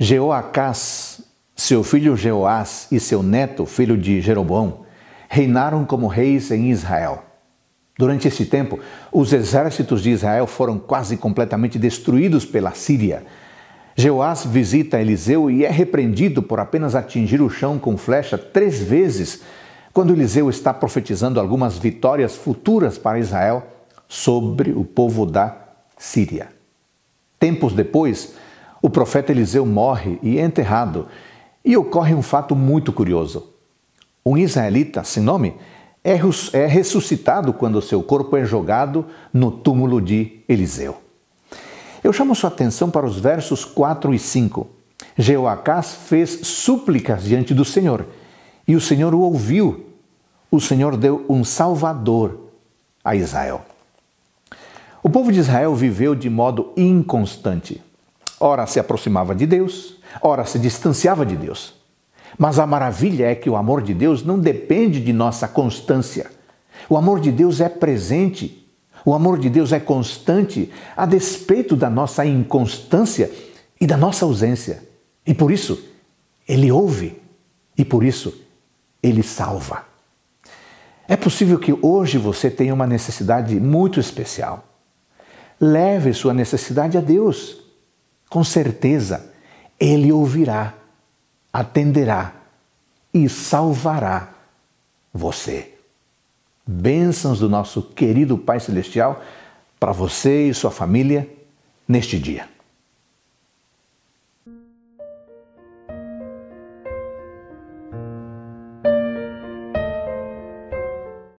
Jeoacás, seu filho Jeoás e seu neto, filho de Jeroboão, reinaram como reis em Israel. Durante esse tempo, os exércitos de Israel foram quase completamente destruídos pela Síria. Jeoás visita Eliseu e é repreendido por apenas atingir o chão com flecha três vezes, quando Eliseu está profetizando algumas vitórias futuras para Israel sobre o povo da Síria. Tempos depois, o profeta Eliseu morre e é enterrado, e ocorre um fato muito curioso. Um israelita, sem nome, é, é ressuscitado quando seu corpo é jogado no túmulo de Eliseu. Eu chamo sua atenção para os versos 4 e 5. Jeoacás fez súplicas diante do Senhor, e o Senhor o ouviu. O Senhor deu um salvador a Israel. O povo de Israel viveu de modo inconstante. Ora se aproximava de Deus, ora se distanciava de Deus. Mas a maravilha é que o amor de Deus não depende de nossa constância. O amor de Deus é presente. O amor de Deus é constante a despeito da nossa inconstância e da nossa ausência. E por isso, ele ouve e por isso, ele salva. É possível que hoje você tenha uma necessidade muito especial. Leve sua necessidade a Deus com certeza ele ouvirá, atenderá e salvará você. Bênçãos do nosso querido Pai Celestial para você e sua família neste dia.